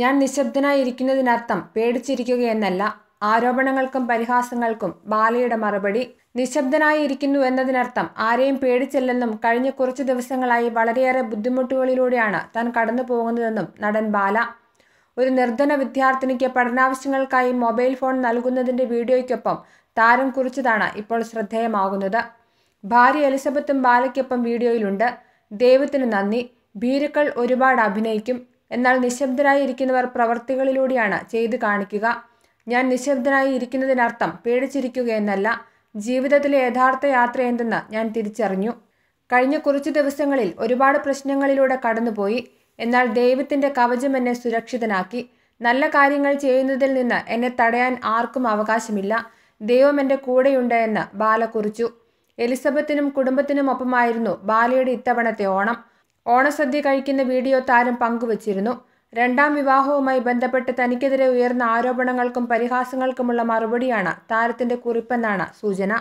ഞാൻ നിശബ്ദനായിരിക്കുന്നതിനർത്ഥം പേടിച്ചിരിക്കുകയെന്നല്ല ആരോപണങ്ങൾക്കും പരിഹാസങ്ങൾക്കും ബാലയുടെ മറുപടി നിശബ്ദനായിരിക്കുന്നു എന്നതിനർത്ഥം ആരെയും പേടിച്ചില്ലെന്നും കഴിഞ്ഞ കുറച്ച് ദിവസങ്ങളായി വളരെയേറെ ബുദ്ധിമുട്ടുകളിലൂടെയാണ് താൻ കടന്നു പോകുന്നതെന്നും നടൻ ബാല ഒരു നിർധന വിദ്യാർത്ഥിനിക്ക് പഠനാവശ്യങ്ങൾക്കായി മൊബൈൽ ഫോൺ നൽകുന്നതിൻ്റെ വീഡിയോയ്ക്കൊപ്പം താരം കുറിച്ചതാണ് ഇപ്പോൾ ശ്രദ്ധേയമാകുന്നത് ഭാര്യ എലിസബത്തും ബാലയ്ക്കൊപ്പം വീഡിയോയിലുണ്ട് ദൈവത്തിന് നന്ദി ഭീരുക്കൾ ഒരുപാട് അഭിനയിക്കും എന്നാൽ നിശബ്ദരായി ഇരിക്കുന്നവർ പ്രവർത്തികളിലൂടെയാണ് ചെയ്തു കാണിക്കുക ഞാൻ നിശബ്ദനായി ഇരിക്കുന്നതിനർത്ഥം പേടിച്ചിരിക്കുകയെന്നല്ല ജീവിതത്തിലെ യഥാർത്ഥ യാത്ര എന്തെന്ന് ഞാൻ തിരിച്ചറിഞ്ഞു കഴിഞ്ഞ കുറച്ച് ദിവസങ്ങളിൽ ഒരുപാട് പ്രശ്നങ്ങളിലൂടെ കടന്നുപോയി എന്നാൽ ദൈവത്തിൻ്റെ കവചം എന്നെ സുരക്ഷിതനാക്കി നല്ല കാര്യങ്ങൾ ചെയ്യുന്നതിൽ നിന്ന് എന്നെ തടയാൻ ആർക്കും അവകാശമില്ല ദൈവം എൻ്റെ കൂടെയുണ്ട് എന്ന് ബാല കുറിച്ചു എലിസബത്തിനും കുടുംബത്തിനുമൊപ്പമായിരുന്നു ബാലയുടെ ഇത്തവണത്തെ ഓണം ഓണസദ്യ കഴിക്കുന്ന വീഡിയോ താരം പങ്കുവച്ചിരുന്നു രണ്ടാം വിവാഹവുമായി ബന്ധപ്പെട്ട് തനിക്കെതിരെ ഉയർന്ന ആരോപണങ്ങൾക്കും പരിഹാസങ്ങൾക്കുമുള്ള മറുപടിയാണ് താരത്തിന്റെ കുറിപ്പെന്നാണ് സൂചന